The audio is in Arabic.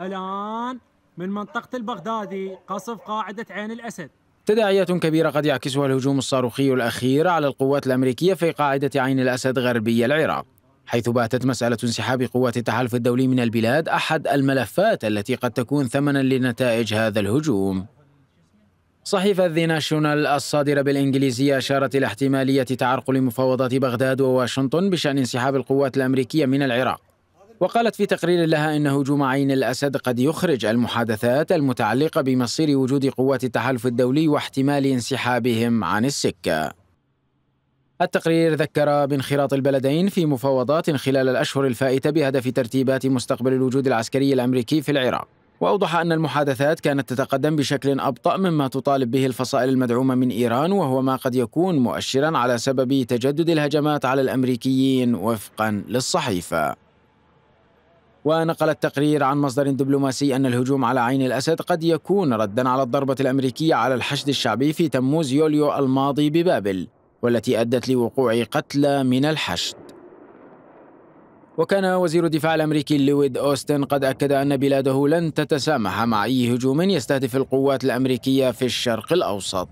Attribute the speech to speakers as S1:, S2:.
S1: الآن من منطقة البغدادي قصف قاعدة عين الأسد تداعيات كبيرة قد يعكسها الهجوم الصاروخي الأخير على القوات الأمريكية في قاعدة عين الأسد غربي العراق حيث باتت مسألة انسحاب قوات التحالف الدولي من البلاد أحد الملفات التي قد تكون ثمنا لنتائج هذا الهجوم صحيفة ذي ناشونال الصادرة بالإنجليزية أشارت إلى احتمالية تعرقل مفاوضات بغداد وواشنطن بشأن انسحاب القوات الأمريكية من العراق وقالت في تقرير لها إن هجوم عين الأسد قد يخرج المحادثات المتعلقة بمصير وجود قوات التحالف الدولي واحتمال انسحابهم عن السكة التقرير ذكر بانخراط البلدين في مفاوضات خلال الأشهر الفائتة بهدف ترتيبات مستقبل الوجود العسكري الأمريكي في العراق وأوضح أن المحادثات كانت تتقدم بشكل أبطأ مما تطالب به الفصائل المدعومة من إيران وهو ما قد يكون مؤشرا على سبب تجدد الهجمات على الأمريكيين وفقا للصحيفة ونقل التقرير عن مصدر دبلوماسي أن الهجوم على عين الأسد قد يكون ردا على الضربة الأمريكية على الحشد الشعبي في تموز يوليو الماضي ببابل والتي أدت لوقوع قتلى من الحشد وكان وزير الدفاع الامريكي لويد اوستن قد اكد ان بلاده لن تتسامح مع اي هجوم يستهدف القوات الامريكيه في الشرق الاوسط